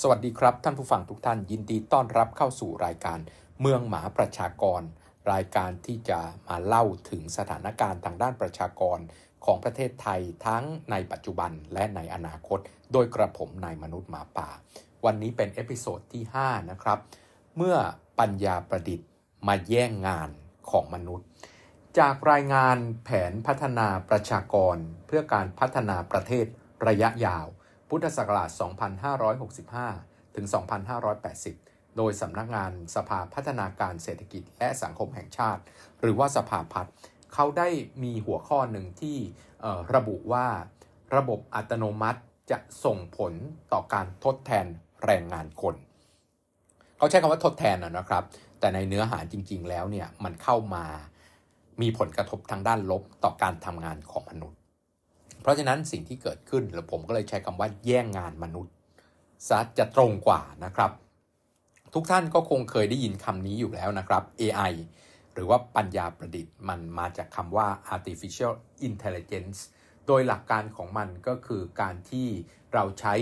สวัสดีครับ ท่านผู้ฟังทุกท่านยินดีต้อนรับเข้าสู่รายการ เมืองหมาประชากร รายการที่จะมาเล่าถึงสถานการณ์ทางด้านประชากรของประเทศไทยทั้งในปัจจุบันและในอนาคต โดยกระผมนายมนุษย์หมาป่า วันนี้เป็นเอพิโซดที่ 5 นะครับ เมื่อปัญญาประดิษฐ์มาแย่งงานของมนุษย์ จากรายงานแผนพัฒนาประชากรเพื่อการพัฒนาประเทศระยะยาวพุทธศักราช 2565 ถึง 2580 โดยสำนักงานสภาพัฒนาการเศรษฐกิจและสังคมแห่งชาติ หรือว่าสภาพัฒน์เขาได้มีหัวข้อหนึ่งที่ระบุว่าระบบอัตโนมัติจะส่งผลต่อการทดแทนแรงงานคน เขาใช้คำว่าทดแทนนะครับ แต่ในเนื้อหาจริง ๆ แล้วเนี่ยมันเข้ามามีผลกระทบทางด้านลบต่อการทำงานของมนุษย์เพราะฉะนั้นสิ่งที่เกิดขึ้นแล้วผมก็เลยใช้คำว่าแย่งงานมนุษย์ซะจะตรงกว่านะครับ ทุกท่านก็คงเคยได้ยินคำนี้อยู่แล้วนะครับ AI หรือว่าปัญญาประดิษฐ์มันมาจากคำว่า artificial intelligence โดยหลักการของมันก็คือการที่เราใช้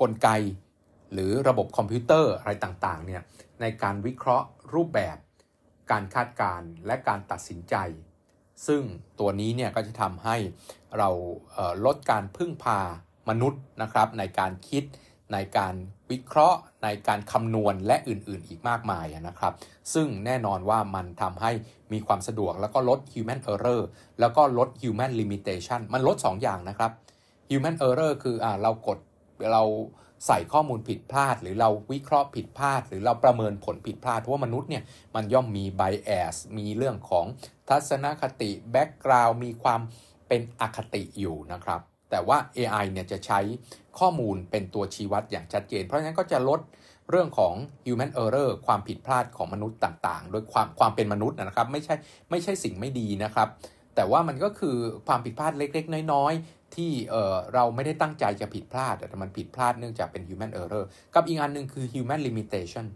กลไก หรือระบบคอมพิวเตอร์อะไรต่าง ๆ เนี่ย ในการวิเคราะห์รูปแบบ การคาดการณ์และการตัดสินใจซึ่งตัวนี้เนี่ยก็จะทำให้เราลดการพึ่งพามนุษย์นะครับในการคิดในการวิเคราะห์ ในการคำนวณและอื่นๆอีกมากมายนะครับซึ่งแน่นอนว่ามันทำให้มีความสะดวกแล้วก็ ลด human error แล้วก็ลด human limitation มันลด 2 อย่างนะครับ human error คืออเรากดเราใส่ข้อมูลผิดพลาด หรือเราวิเคราะห์ผิดพลาด หรือเราประเมินผลผิดพลาดเพราะว่ามนุษย์เนี่ยมันย่อมมี bias มีเรื่องของัศนคติแบ็กกราวมีความเป็นอคติอยู่นะครับ แต่ว่า AI เนี่ยจะใช้ข้อมูลเป็นตัวชี้วัดอย่างชัดเจน เพราะฉะนั้นก็จะลดเรื่องของ human error ความผิดพลาดของมนุษย์ต่างๆโดยความความเป็นมนุษย์นะครับไม่ใช่ไม่ใช่สิ่งไม่ดีนะครับ แต่ว่ามันก็คือความผิดพลาดเล็กๆ น้อยๆ ที่เเราไม่ได้ตั้งใจจะผิดพลาด แต่มันผิดพลาดเนื่องจากเป็น human error กับอีกอันหนึ่งคือ human limitation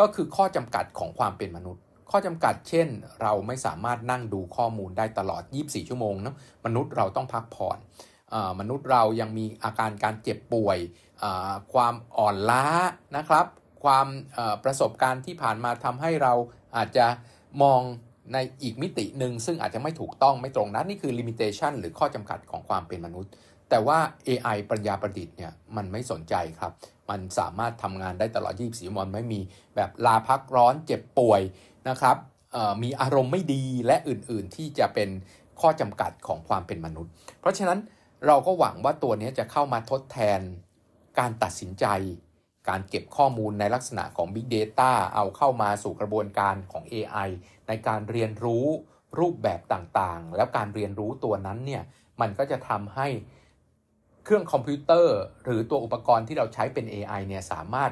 ก็คือข้อจำกัดของความเป็นมนุษย์ข้อจำกัดเช่น เราไม่สามารถนั่งดูข้อมูลได้ตลอด 24 ชั่วโมงนะมนุษย์เราต้องพักผ่อน มนุษย์เรายังมีอาการการเจ็บป่วยความอ่อนล้านะครับ ความประสบการณ์ที่ผ่านมาทำให้เราอาจจะมองในอีกมิติหนึ่งซึ่งอาจจะไม่ถูกต้องไม่ตรงนั้นนี่คือลิมิเตชันหรือข้อจำกัดของความเป็นมนุษย์แต่ว่า AI ปัญญาประดิษฐ์เนี่ย มันไม่สนใจครับ มันสามารถทำงานได้ตลอด 24วันไม่มีแบบลาพักร้อนเจ็บป่วยนะครับ มีอารมณ์ไม่ดีและอื่นๆ ที่จะเป็นข้อจำกัดของความเป็นมนุษย์ เพราะฉะนั้นเราก็หวังว่าตัวนี้จะเข้ามาทดแทน การตัดสินใจ การเก็บข้อมูลในลักษณะของ Big Data เอาเข้ามาสู่กระบวนการของ AI ในการเรียนรู้รูปแบบต่าง ๆ แล้วการเรียนรู้ตัวนั้นเนี่ย มันก็จะทำให้เครื่องคอมพิวเตอร์ หรือตัวอุปกรณ์ที่เราใช้เป็น AI เนี่ยสามารถ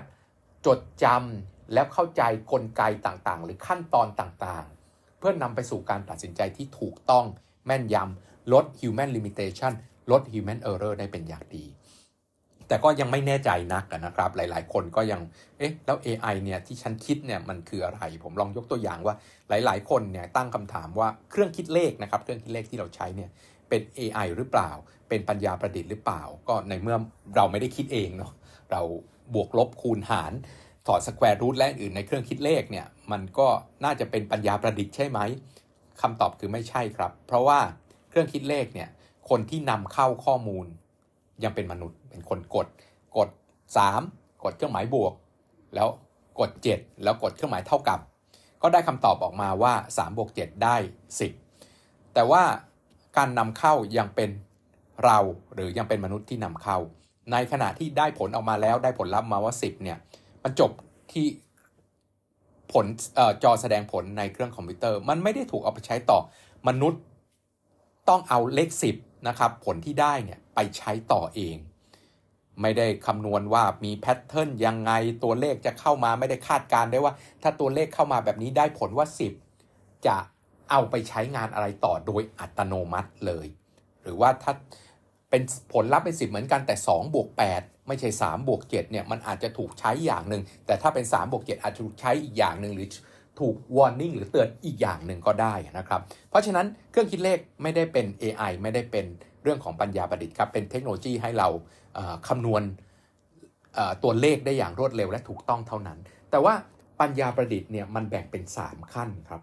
จดจำและเข้าใจกลไกต่างๆ หรือขั้นตอนต่างๆ เพื่อนำไปสู่การตัดสินใจที่ถูกต้องแม่นยำลด human limitation ลด human error ได้เป็นอย่างดี แต่ก็ยังไม่แน่ใจนักนะครับ หลายๆ คนก็ยังเอ๊ะแล้ว AI เนี่ยที่ฉันคิดเนี่ยมันคืออะไร ผมลองยกตัวอย่างว่า หลาย ๆคนเนี่ยตั้งคำถามว่าเครื่องคิดเลขนะครับเครื่องคิดเลขที่เราใช้เนี่ยเป็น AI หรือเปล่า เป็นปัญญาประดิษฐ์หรือเปล่า ก็ในเมื่อเราไม่ได้คิดเองเนาะ เราบวกลบคูณหาร ถอดสแควร์รูทและอื่นในเครื่องคิดเลขเนี่ย มันก็น่าจะเป็นปัญญาประดิษฐ์ใช่ไหมคำตอบคือไม่ใช่ครับ เพราะว่าเครื่องคิดเลขเนี่ย คนที่นำเข้าข้อมูลยังเป็นมนุษย์เป็นคนกด กด 3 กดเครื่องหมายบวก แล้วกด 7 แล้วกดเครื่องหมายเท่ากับ ก็ได้คำตอบออกมาว่า3บวก7ได้ 10 แต่ว่าการนำเข้ายังเป็นเราหรือยังเป็นมนุษย์ที่นำเข้า ในขณะที่ได้ผลออกมาแล้วได้ผลลัพธ์มาว่า 10เนี่ยมันจบที่ผลจอแสดงผลในเครื่องคอมพิวเตอร์มันไม่ได้ถูกเอาไปใช้ต่อมนุษย์ต้องเอาเลข 10นะครับผลที่ได้เนี่ยไปใช้ต่อเอง ไม่ได้คำนวณว่ามีแพทเทิร์นยังไงตัวเลขจะเข้ามาไม่ได้คาดการได้ว่า ถ้าตัวเลขเข้ามาแบบนี้ได้ผลว่า 10 จะเอาไปใช้งานอะไรต่อโดยอัตโนมัติเลย หรือว่าถ้าเป็นผลลัพธ์เป็นิบเหมือนกันแต่2บวก 8 ไม่ใช่ 3บวก7เนี่ยมันอาจจะถูกใช้อย่างหนึ่งแต่ถ้าเป็น 3 บวก7อาจจะถูกใช้อีกอย่างหนึ่งหรือถูกวอร์นิ่งหรือเตือนอีกอย่างหนึ่งก็ได้นะครับ เพราะฉะนั้นเครื่องคิดเลขไม่ได้เป็น AI ไม่ได้เป็นเรื่องของปัญญาประดิษฐ์ครับเป็นเทคโนโลยีให้เราคำนวณตัวเลขได้อย่างรวดเร็วและถูกต้องเท่านั้น แต่ว่าปัญญาประดิษฐ์เนี่ยมันแบ่งเป็น 3 ขั้นครับ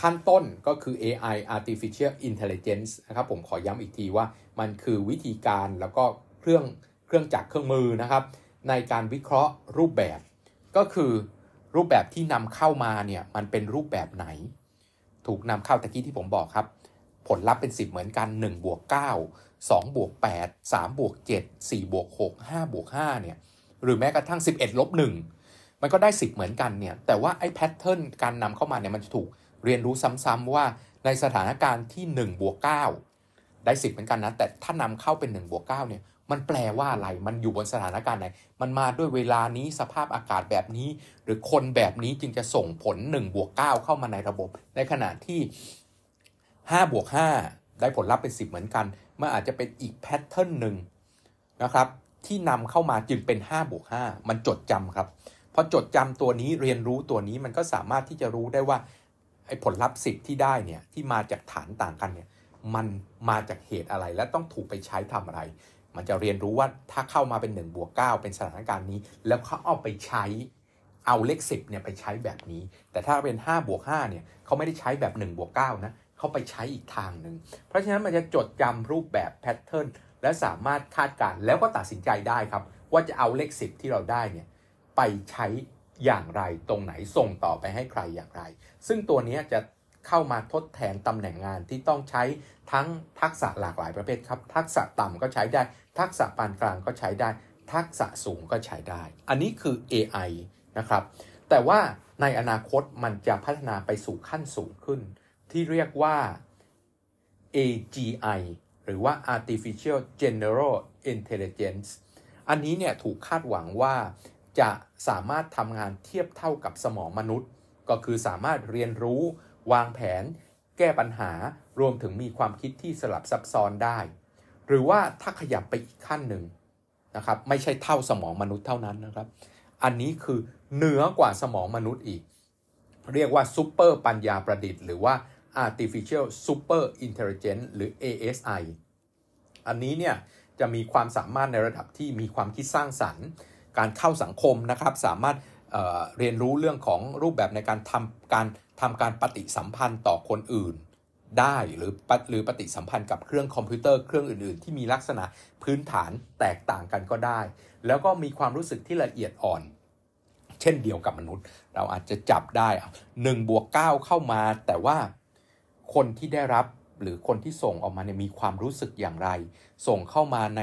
ขั้นต้นก็คือ AI artificial intelligence นะครับผมขอย้ำอีกทีว่ามันคือวิธีการแล้วก็เครื่องเครื่องจักรเครื่องมือนะครับในการวิเคราะห์รูปแบบ ก็คือรูปแบบที่นำเข้ามาเนี่ยมันเป็นรูปแบบไหน ถูกนำเข้าตะกี้ที่ผมบอกครับ ผลลัพธ์เป็น 10 เหมือนกัน1บวก9 2บวก8 3บวก7 4บวก6 5บวก5เนี่ย หรือแม้กระทั่ง 11ลบ1มันก็ได้ 10 เหมือนกันเนี่ยแต่ว่าไอ้แพทเทิร์นการนำเข้ามาเนี่ยมันจะถูกเรียนรู้ซ้ำๆว่าในสถานการณ์ที่1บวก9ได้สิบเหมือนกันนะ แต่ถ้านำเข้าเป็น1บวก9เนี่ย มันแปลว่าอะไร มันอยู่บนสถานการณ์ไหน มันมาด้วยเวลานี้สภาพอากาศแบบนี้ หรือคนแบบนี้จึงจะส่งผล1บวก9เข้ามาในระบบ ในขณะที่5บวก5ได้ผลลัพธ์เป็น 10 เหมือนกัน มันอาจจะเป็นอีกแพทเทิร์นหนึ่งนะครับ ที่นำเข้ามาจึงเป็น5บวก5มันจดจำครับ พอจดจำตัวนี้เรียนรู้ตัวนี้มันก็สามารถที่จะรู้ได้ว่าไอ้ผลลัพธ์สิบที่ได้เนี่ยที่มาจากฐานต่างกันเนี่ยมันมาจากเหตุอะไร และต้องถูกไปใช้ทำอะไร มันจะเรียนรู้ว่าถ้าเข้ามาเป็น1นบวกเเป็นสถานการณ์นี้ แล้วเขาเอาไปใช้เอาเลขสิบเนี่ยไปใช้แบบนี้ แต่ถ้าเป็น5บวกหเนี่ยเขาไม่ได้ใช้แบบ1บวกเนะเขาไปใช้อีกทางหนึ่งเพราะฉะนั้นมันจะจดจำรูปแบบแพทเทิร์นและสามารถคาดการณ์แล้วก็ตัดสินใจได้ครับ ว่าจะเอาเลขสิบที่เราได้เนี่ยไปใช้อย่างไรตรงไหนส่งต่อไปให้ใครอย่างไร ซึ่งตัวนี้จะเข้ามาทดแทนตำแหน่งงานที่ต้องใช้ทั้งทักษะหลากหลายประเภทครับ ทักษะต่ำก็ใช้ได้ ทักษะปานกลางก็ใช้ได้ ทักษะสูงก็ใช้ได้ อันนี้คือ AI นะครับ แต่ว่าในอนาคตมันจะพัฒนาไปสู่ขั้นสูงขึ้น ที่เรียกว่า AGI หรือว่า Artificial General Intelligence อันนี้เนี่ยถูกคาดหวังว่าจะสามารถทำงานเทียบเท่ากับสมองมนุษย์ ก็คือสามารถเรียนรู้วางแผน แก้ปัญหารวมถึงมีความคิดที่สลับซับซ้อนได้ หรือว่าถ้าขยับไปอีกขั้นหนึ่งนะครับไม่ใช่เท่าสมองมนุษย์เท่านั้นนะครับ อันนี้คือเหนือกว่าสมองมนุษย์อีก เรียกว่าซูเปอร์ปัญญาประดิษฐ์หรือว่า artificial super intelligence หรือ ASI อันนี้เนี่ยจะมีความสามารถในระดับที่มีความคิดสร้างสรรค์การเข้าสังคมนะครับสามารถเเรียนรู้เรื่องของรูปแบบในการทำการทำการปฏิสัมพันธ์ต่อคนอื่นได้หรือ หรือปฏิสัมพันธ์กับเครื่องคอมพิวเตอร์เครื่องอื่นๆที่มีลักษณะพื้นฐานแตกต่างกันก็ได้แล้วก็มีความรู้สึกที่ละเอียดอ่อน เช่นเดียวกับมนุษย์ เราอาจจะจับได้1บวกเเข้ามาแต่ว่าคนที่ได้รับหรือคนที่ส่งออกมาเนี่ยมีความรู้สึกอย่างไร ส่งเข้ามาใน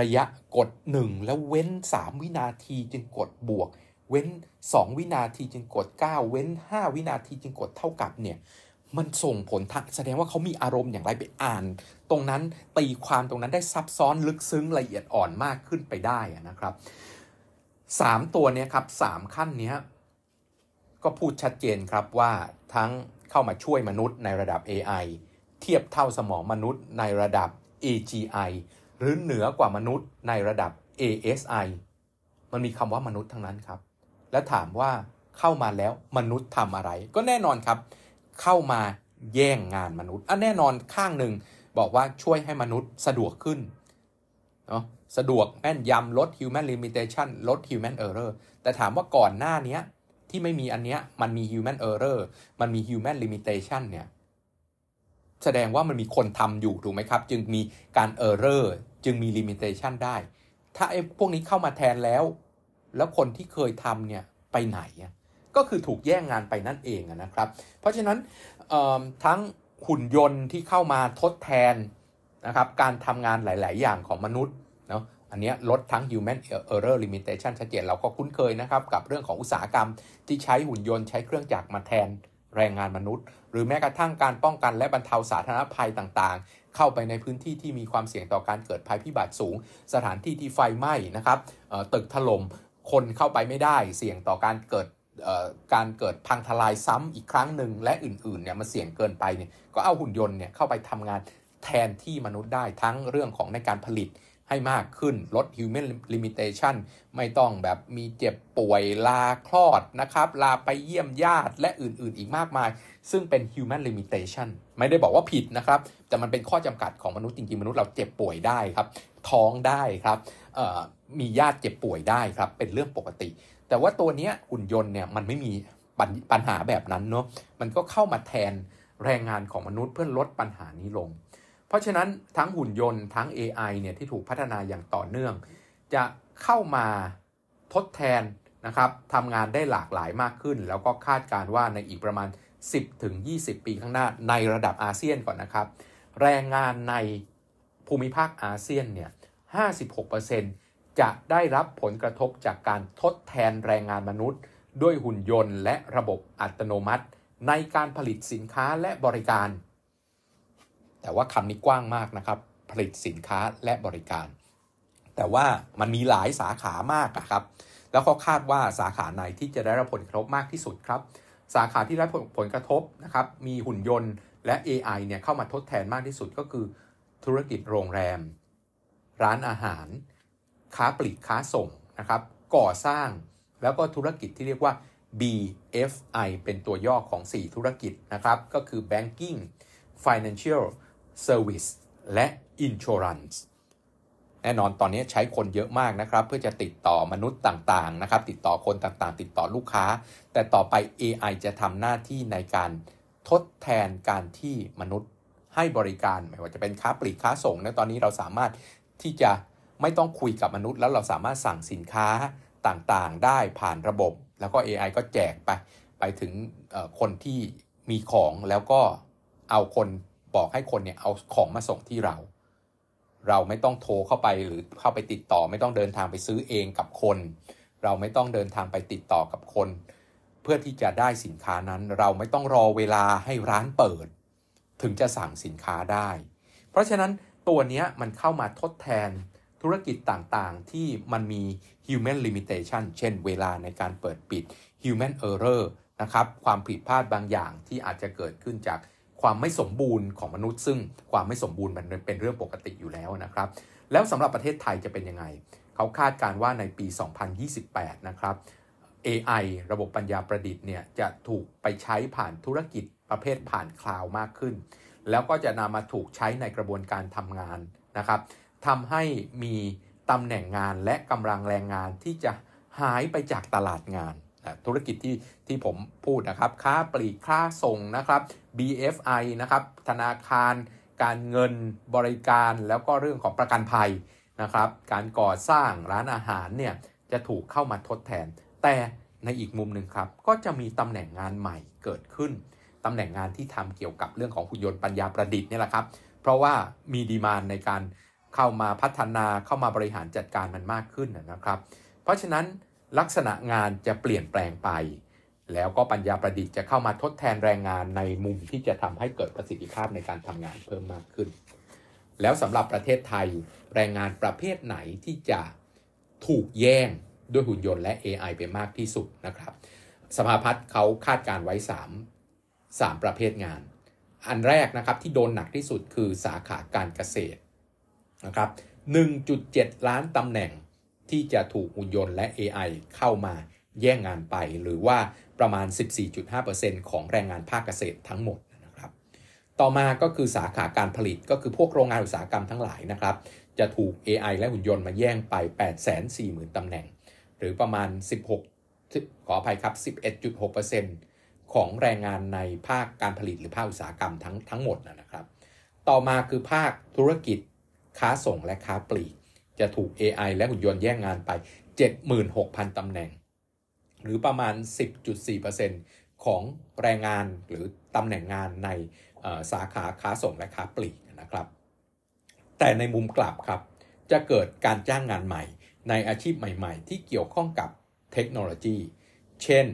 ระยะกด 1 แล้วเว้น 3 วินาทีจึงกดบวก เว้น 2 วินาทีจึงกด 9 เว้น 5 วินาทีจึงกดเท่ากับเนี่ยมันส่งผลทักแสดงว่าเขามีอารมณ์อย่างไรไปอ่าน ตรงนั้นตีความตรงนั้นได้ซับซ้อนลึกซึ้งละเอียดอ่อนมากขึ้นไปได้นะครับ3ตัวนี้ครับ3ขั้นนี้ก็พูดชัดเจนครับว่าทั้งเข้ามาช่วยมนุษย์ในระดับ AI เทียบเท่าสมองมนุษย์ในระดับ AGI หรือเหนือกว่ามนุษย์ในระดับ ASI มันมีคำว่ามนุษย์ทั้งนั้นครับ และถามว่าเข้ามาแล้วมนุษย์ทำอะไร ก็แน่นอนครับ เข้ามาแย่งงานมนุษย์อ่ะแน่นอนข้างหนึ่งบอกว่าช่วยให้มนุษย์สะดวกขึ้นเนาะสะดวกแม่นยำลด human limitation ลด human error แต่ถามว่าก่อนหน้านี้ที่ไม่มีอันเนี้ยมันมี human error มันมี human limitation เนี่ยแสดงว่ามันมีคนทำอยู่ถูกไหมครับ จึงมีการเออร์เรอร์จึงมีลิมิเตชันได้ ถ้าไอ้พวกนี้เข้ามาแทนแล้ว แล้วคนที่เคยทำเนี่ย ไปไหน ก็คือถูกแย่งงานไปนั่นเองนะครับ เพราะฉะนั้นทั้งหุ่นยนต์ที่เข้ามาทดแทนนะครับ การทำงานหลายๆอย่างของมนุษย์เนาะอันนี้ลดทั้ง human error limitation ชัดเจนเราก็คุ้นเคยนะครับ กับเรื่องของอุตสาหกรรม ที่ใช้หุ่นยนต์ใช้เครื่องจักรมาแทนแรงงานมนุษย์ หรือแม้กระทั่งการป้องกันและบรรเทาสาธารณภัยต่างๆ เข้าไปในพื้นที่ที่มีความเสี่ยงต่อการเกิดภัยพิบัติสูง สถานที่ที่ไฟไหม้นะครับตึกถล่มคนเข้าไปไม่ได้เสี่ยงต่อการเกิดการเกิดพังทลายซ้ำอีกครั้งหนึ่งและอื่นๆเนี่ยมันเสี่ยงเกินไปเนี่ยก็เอาหุ่นยนต์เนี่ยเข้าไปทำงานแทนที่มนุษย์ได้ทั้งเรื่องของในการผลิตให้มากขึ้นลด human limitation ไม่ต้องแบบมีเจ็บป่วยลาคลอดนะครับลาไปเยี่ยมญาติและอื่นๆ อีกมากมาย ซึ่งเป็น human limitation ไม่ได้บอกว่าผิดนะครับแต่มันเป็นข้อจำกัดของมนุษย์จริงๆ มนุษย์เราเจ็บป่วยได้ครับ ท้องได้ครับมีญาติเจ็บป่วยได้ครับเป็นเรื่องปกติ แต่ว่าตัวนี้หุ่นยนต์เนี่ยมันไม่มีปัญหาแบบนั้นเนาะมันก็เข้ามาแทนแรงงานของมนุษย์เพื่อลดปัญหานี้ลงราะฉะนั้น ทั้งหุ่นยนต์ทั้ง AI เนี่ยที่ถูกพัฒนาอย่างต่อเนื่อง จะเข้ามาทดแทนนะครับทำงานได้หลากหลายมากขึ้น แล้วก็คาดการว่าในอีกประมาณ 10-20 ปีข้างหน้าในระดับอาเซียนก่อนนะครับ แรงงานในภูมิภาคอาเซียนเนี่ย56%จะได้รับผลกระทบจากการทดแทนแรงงานมนุษย์ ด้วยหุ่นยนต์และระบบอัตโนมัติ ในการผลิตสินค้าและบริการแต่ว่าคำนี้กว้างมากนะครับผลิตสินค้าและบริการ แต่ว่ามันมีหลายสาขามากนะครับแล้วเขาคาดว่าสาขาไหนที่จะได้รับผลกระทบมากที่สุดครับสาขาที่ได้ผลกระทบนะครับมีหุ่นยนต์ และ AI เนี่ยเข้ามาทดแทนมากที่สุดก็คือธุรกิจโรงแรม ร้านอาหาร ค้าปลีกค้าส่งนะครับก่อสร้างแล้วก็ธุรกิจที่เรียกว่า BFI เป็นตัวย่อของ 4 ธุรกิจนะครับก็คือ Banking Financial Service และ Insurance แน่นอนตอนนี้ใช้คนเยอะมากนะครับเพื่อจะติดต่อมนุษย์ต่างๆนะครับติดต่อคนต่างๆ ติดต่อลูกค้า แต่ต่อไป AI จะทำหน้าที่ในการทดแทนการที่มนุษย์ให้บริการไม่ว่าจะเป็นค้าปลีกค้าส่งนะตอนนี้เราสามารถที่จะไม่ต้องคุยกับมนุษย์ แล้วเราสามารถสั่งสินค้าต่างๆได้ผ่านระบบ แล้วก็ AI ก็แจกไปไปถึงคนที่มีของแล้วก็เอาคนบอกให้คนเนี่ยเอาของมาส่งที่เรา เราไม่ต้องโทรเข้าไปหรือเข้าไปติดต่อไม่ต้องเดินทางไปซื้อเองกับคน เราไม่ต้องเดินทางไปติดต่อกับคน เพื่อที่จะได้สินค้านั้นเราไม่ต้องรอเวลาให้ร้านเปิด ถึงจะสั่งสินค้าได้ เพราะฉะนั้นตัวนี้มันเข้ามาทดแทนธุรกิจต่างๆที่มันมี human limitation เช่นเวลาในการเปิดปิด human error นะครับความผิดพลาดบางอย่างที่อาจจะเกิดขึ้นจากความไม่สมบูรณ์ของมนุษย์ซึ่งความไม่สมบูรณ์มันเป็นเรื่องปกติอยู่แล้วนะครับ แล้วสำหรับประเทศไทยจะเป็นยังไง เขาคาดการว่าในปี 2028 นะครับ AI ระบบปัญญาประดิษฐ์เนี่ยจะถูกไปใช้ผ่านธุรกิจประเภทผ่านคลาวมากขึ้น แล้วก็จะนำมาถูกใช้ในกระบวนการทำงานนะครับทำให้มีตำแหน่งงานและกำลังแรงงานที่จะหายไปจากตลาดงานธุรกิจที่ที่ผมพูดนะครับค้าปลีกค้าส่งนะครับ BFI นะครับธนาคารการเงินบริการแล้วก็เรื่องของประกันภัยนะครับ การก่อสร้างร้านอาหารเนี่ย จะถูกเข้ามาทดแทน แต่ในอีกมุมหนึ่งครับก็จะมีตำแหน่งงานใหม่เกิดขึ้นตำแหน่งงานที่ทำเกี่ยวกับเรื่องของหุ่นยนต์ปัญญาประดิษฐ์นี่แหละครับ เพราะว่ามีดีมานในการเข้ามาพัฒนาเข้ามาบริหารจัดการมันมากขึ้นนะครับ เพราะฉะนั้นลักษณะงานจะเปลี่ยนแปลงไป แล้วก็ปัญญาประดิษฐ์จะเข้ามาทดแทนแรงงานในมุมที่จะทำให้เกิดประสิทธิภาพในการทำงานเพิ่มมากขึ้น แล้วสำหรับประเทศไทย แรงงานประเภทไหนที่จะถูกแย่ง ด้วยหุ่นยนต์และ AI ไปมากที่สุดนะครับสภาพัฒน์เขาคาดการไว้ 3 3 ประเภทงาน อันแรกนะครับที่โดนหนักที่สุดคือสาขาการเกษตรนะครับ 1.7 ล้านตำแหน่งที่จะถูกหุ่นยนต์และ AI เข้ามาแย่งงานไป หรือว่าประมาณ 14.5%ของแรงงานภาคเกษตรทั้งหมดนะครับ ต่อมาก็คือสาขาการผลิตก็คือพวกโรงงานอุตสาหกรรมทั้งหลายนะครับจะถูก AI และหุ่นยนต์มาแย่งไป840,000ตำแหน่ง หรือประมาณ 16 ขออภัยครับ 11.6%ของแรงงานในภาคการผลิตหรือภาคอุตสาหกรรมทั้งทั้งหมดนะครับ ต่อมาคือภาคธุรกิจ ค้าส่งและค้าปลีกจะถูก AI และหุ่นยนต์แย่งงานไป 76,000 ตำแหน่ง หรือประมาณ 10.4%ของแรงงานหรือตำแหน่งงานในสาขาค้าส่งและค้าปลีกนะครับแต่ในมุมกลับครับจะเกิดการจ้างงานใหม่ในอาชีพใหม่ๆ ที่เกี่ยวข้องกับเทคโนโลยี เช่น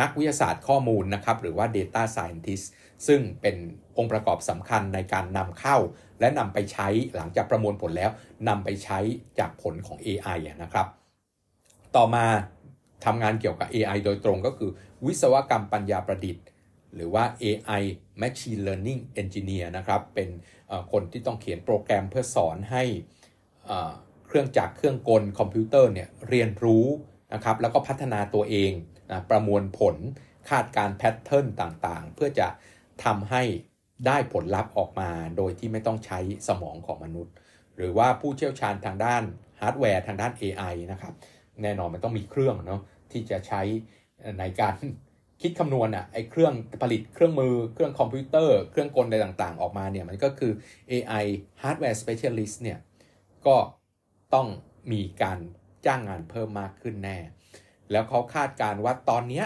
นักวิทยาศาสตร์ข้อมูลนะครับหรือว่า Data Scientist ซึ่งเป็นองค์ประกอบสำคัญในการนำเข้า และนำไปใช้หลังจากประมวลผลแล้วนำไปใช้จากผลของ AI นะครับ ต่อมาทำงานเกี่ยวกับ AI โดยตรงก็คือ วิศวกรรมปัญญาประดิษฐ์ หรือว่า AI Machine Learning Engineer นะครับ เป็นคนที่ต้องเขียนโปรแกรมเพื่อสอนให้เครื่องจักรเครื่องกลคอมพิวเตอร์เนี่ยเรียนรู้นะครับแล้วก็พัฒนาตัวเองนะประมวลผลคาดการแพทเทิร์นต่างๆ เพื่อจะทำให้ได้ผลลัพธ์ออกมา โดยที่ไม่ต้องใช้สมองของมนุษย์ หรือว่าผู้เชี่ยวชาญทางด้าน ฮาร์ดแวร์ทางด้าน AI นะครับแน่นอนมันต้องมีเครื่องเนาะที่จะใช้ในการคิดคำนวณอะไอเครื่องผลิตเครื่องมือเครื่องคอมพิวเตอร์ เครื่องกลในต่างๆออกมาเนี่ยมันก็คือ AI hardware specialist เนี่ยก็ต้องมีการจ้างงานเพิ่มมากขึ้นแน่แล้วเขาคาดการว่า ตอนนี้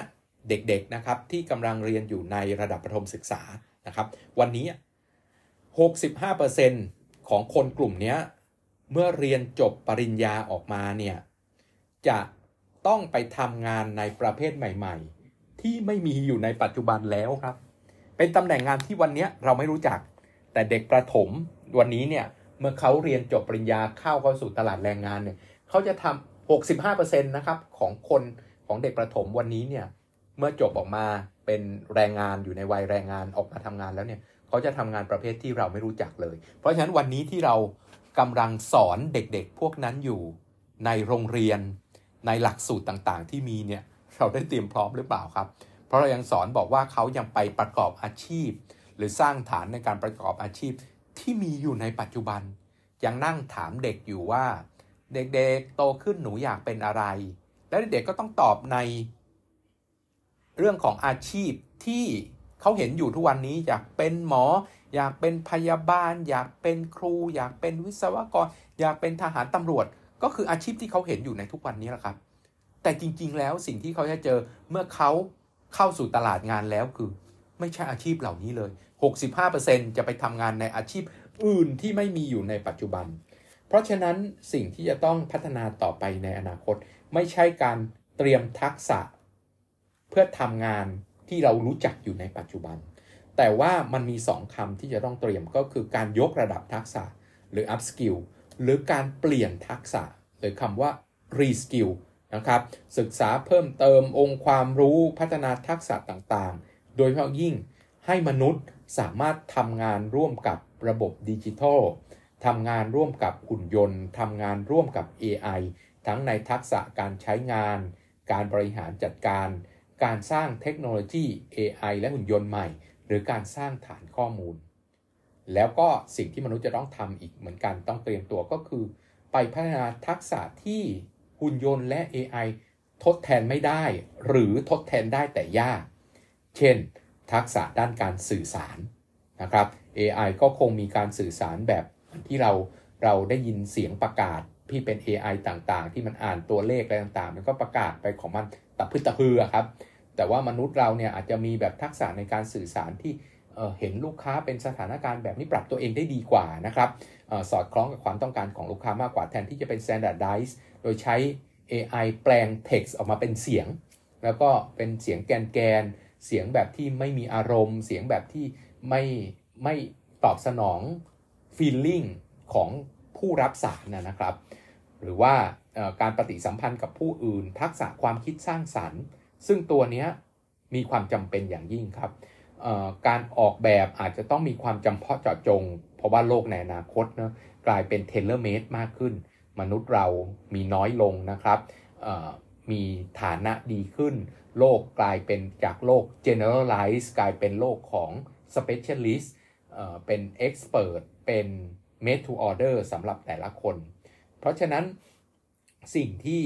เด็กๆนะครับ ที่กำลังเรียนอยู่ในระดับประถมศึกษานะครับ วันนี้65%ของคนกลุ่มนี้เมื่อเรียนจบปริญญาออกมาเนี่ยจะต้องไปทำงานในประเภทใหม่ ๆ ที่ไม่มีอยู่ในปัจจุบันแล้วครับ เป็นตำแหน่งงานที่วันนี้เราไม่รู้จัก แต่เด็กประถมวันนี้เนี่ยเมื่อเขาเรียนจบปริญญาเข้าเข้าสู่ตลาดแรงงานเนี่ยเขาจะทำ65%นะครับ ของคนของเด็กประถมวันนี้เนี่ยเมื่อจบออกมาเป็นแรงงานอยู่ในวัยแรงงานออกมาทำงานแล้วเนี่ย เขาจะทำงานประเภทที่เราไม่รู้จักเลย เพราะฉะนั้นวันนี้ที่เรากำลังสอนเด็กๆพวกนั้นอยู่ในโรงเรียน ในหลักสูตรต่างๆ ที่มีเนี่ยเราได้เตรียมพร้อมหรือเปล่าครับเพราะเรายังสอนบอกว่าเขายังไปประกอบอาชีพ หรือสร้างฐานในการประกอบอาชีพที่มีอยู่ในปัจจุบันยังนั่งถามเด็กอยู่ว่าเด็กๆโตขึ้นหนูอยากเป็นอะไร แล้วเด็กๆ ก็ต้องตอบใน เรื่องของอาชีพที่เขาเห็นอยู่ทุกวันนี้ อยากเป็นหมอ อยากเป็นพยาบาล อยากเป็นครู อยากเป็นวิศวกรอยากเป็นทหารตำรวจ ก็คืออาชีพที่เขาเห็นอยู่ในทุกวันนี้แหละครับ แต่จริงๆแล้วสิ่งที่เขาจะเจอเมื่อเขาเข้าสู่ตลาดงานแล้วคือ ไม่ใช่อาชีพเหล่านี้เลย65%จะไปทำงานในอาชีพอื่นที่ไม่มีอยู่ในปัจจุบันราะฉะนั้นสิ่งที่จะต้องพัฒนาต่อไปในอนาคต ไม่ใช่การเตรียมทักษะ เพื่อทำงานที่เรารู้จักอยู่ในปัจจุบัน แต่ว่ามันมีสองคำที่จะต้องเตรียมก็คือการยกระดับทักษะหรือ upskill หรือการเปลี่ยนทักษะ หรือคำว่า reskill นะครับศึกษาเพิ่มเติมองค์ความรู้พัฒนาทักษะต่างๆ โดยเฉพาะยิ่งให้มนุษย์สามารถทำงานร่วมกับระบบดิจิทัลทำงานร่วมกับหุ่นยนต์ ทำงานร่วมกับ AI ทั้งในทักษะการใช้งาน การบริหารจัดการ การสร้างเทคโนโลยี AI และหุ่นยนต์ใหม่ หรือการสร้างฐานข้อมูล แล้วก็สิ่งที่มนุษย์จะต้องทำอีกเหมือนกันต้องเตรียมตัวก็คือ ไปพัฒนาทักษะที่หุ่นยนต์และ AI ทดแทนไม่ได้หรือทดแทนได้แต่ยาก เช่น ทักษะด้านการสื่อสารนะครับ AI ก็คงมีการสื่อสารแบบที่เรา เราได้ยินเสียงประกาศที่เป็น AI ต่างๆ ที่มันอ่านตัวเลขอะไรต่าง ๆ มันก็ประกาศไปของมันตะพื้ตะพือครับ แต่ว่ามนุษย์เราเนี่ยอาจจะมีแบบทักษะในการสื่อสารที่เห็นลูกค้าเป็นสถานการณ์แบบนี้ปรับตัวเองได้ดีกว่านะครับสอดคล้องกับความต้องการของลูกค้ามากกว่าแทนที่จะเป็น standardize โดยใช้ AI แปลง text ออกมาเป็นเสียง แล้วก็เป็นเสียงแกนแกนเสียงแบบที่ไม่มีอารมณ์ เสียงแบบที่ไม่ไม่ตอบสนองฟีลลิ่งของผู้รับสารนะครับหรือว่าการปฏิสัมพันธ์กับผู้อื่นทักษะความคิดสร้างสรรค์ ซึ่งตัวนี้มีความจำเป็นอย่างยิ่งครับการออกแบบอาจจะต้องมีความจำเพาะเจาะจง เพราะว่าโลกในอนาคตเนะกลายเป็นเทเลเมดมากขึ้น มนุษย์เรามีน้อยลงนะครับมีฐานะดีขึ้น โลกกลายเป็นจากโลก generalize กลายเป็นโลกของ specialist เป็นเอ็กซ์เพรสเป็น made to order สำหรับแต่ละคน เพราะฉะนั้นสิ่งที่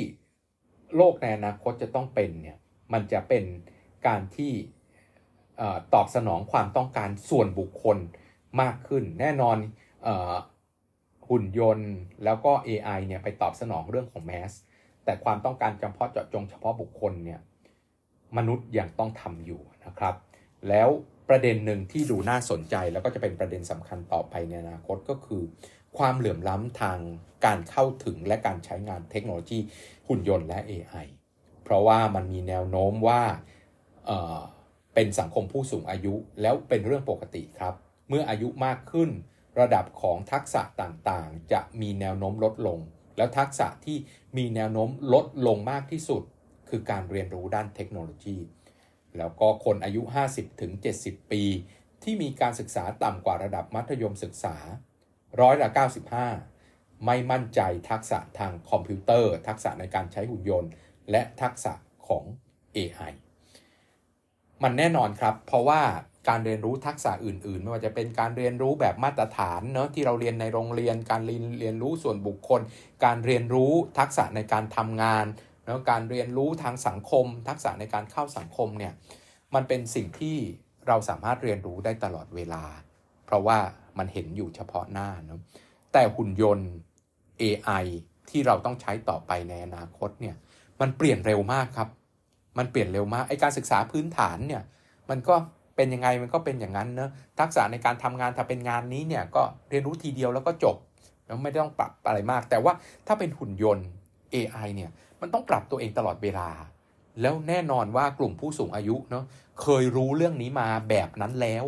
โลกในอนาคตจะต้องเป็นเนี่ยมันจะเป็นการที่ตอบสนองความต้องการส่วนบุคคลมากขึ้น แน่นอนอหุ่นยนต์แล้วก็ AI เนี่ยไปตอบสนองเรื่องของแมส แต่ความต้องการจำเพาะเจาะจงเฉพาะบุคคลเนี่ยมนุษย์ยังต้องทำอยู่นะครับ แล้วประเด็นหนึ่งที่ดูน่าสนใจแล้วก็จะเป็นประเด็นสำคัญต่อไปในอนาคตก็คือความเหลื่อมล้ำทางการเข้าถึงและการใช้งานเทคโนโลยี หุ่นยนต์และ AI เพราะว่ามันมีแนวโน้มว่าเเป็นสังคมผู้สูงอายุแล้วเป็นเรื่องปกติครับ เมื่ออายุมากขึ้นระดับของทักษะต่างๆ จะมีแนวโน้มลดลง แล้วทักษะที่มีแนวโน้มลดลงมากที่สุดคือการเรียนรู้ด้านเทคโนโลยีแล้วก็คนอายุ 50-70ถึงปี ที่มีการศึกษาต่ำกว่าระดับมัธยมศึกษา ร้อยละ 95 ไม่มั่นใจทักษะทางคอมพิวเตอร์ ทักษะในการใช้หุ่นยนต์ และทักษะของ AI มันแน่นอนครับ เพราะว่าการเรียนรู้ทักษะอื่นๆ ไม่ว่าจะเป็นการเรียนรู้แบบมาตรฐานเนาะที่เราเรียนในโรงเรียนการเรียนรู้ส่วนบุคคล การเรียนรู้ทักษะในการทำงานแล้วการเรียนรู้ทางสังคม ทักษะในการเข้าสังคมเนี่ยมันเป็นสิ่งที่เราสามารถเรียนรู้ได้ตลอดเวลา เพราะว่ามันเห็นอยู่เฉพาะหน้าเนาะแต่หุ่นยนต์ AI ที่เราต้องใช้ต่อไปในอนาคตเนี่ยมันเปลี่ยนเร็วมากครับ มันเปลี่ยนเร็วมากไอการศึกษาพื้นฐานเนี่ยมันก็เป็นยังไงมันก็เป็นอย่างนั้นเนาะทักษะในการทำงานถ้าเป็นงานนี้เนี่ยก็เรียนรู้ทีเดียวแล้วก็จบแล้วไม่ต้องปรับอะไรมาก แต่ว่าถ้าเป็นหุ่นยนต์ AI เนี่ยมันต้องปรับตัวเองตลอดเวลา แล้วแน่นอนว่ากลุ่มผู้สูงอายุเนาะ เคยรู้เรื่องนี้มาแบบนั้นแล้ว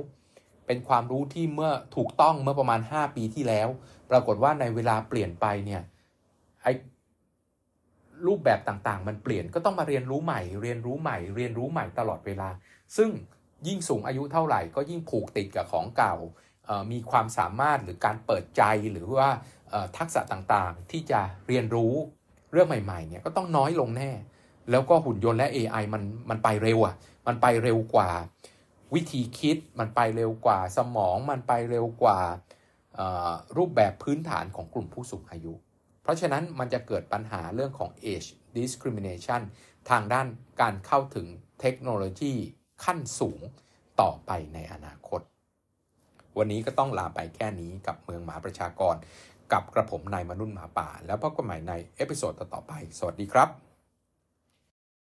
เป็นความรู้ที่เมื่อถูกต้องเมื่อประมาณ 5 ปีที่แล้ว ปรากฏว่าในเวลาเปลี่ยนไปเนี่ยไอรูปแบบต่างๆมันเปลี่ยนก็ต้องมาเรียนรู้ใหม่ เรียนรู้ใหม่ เรียนรู้ใหม่ตลอดเวลา ซึ่งยิ่งสูงอายุเท่าไหร่ก็ยิ่งผูกติดกับของเก่า มีความสามารถหรือการเปิดใจหรือว่าทักษะต่างๆที่จะเรียนรู้เรื่องใหม่ๆเนี่ยก็ต้องน้อยลงแน่ แล้วก็หุ่นยนต์และ AI มันมันไปเร็วอะ่ะมันไปเร็วกว่าวิธีคิดมันไปเร็วกว่าสมอง มันไปเร็วกว่ารูปแบบพื้นฐานของกลุ่มผู้สูงอายุ เพราะฉะนั้นมันจะเกิดปัญหาเรื่องของ age discrimination ทางด้านการเข้าถึงเทคโนโลยีขั้นสูงต่อไปในอนาคต วันนี้ก็ต้องลาไปแค่นี้กับเมืองหมาประชากรกับกระผมนายมนุยนหมาป่าแล้วพบกันใหม่ในเอพิโซดต่อไปสวัสดีครับ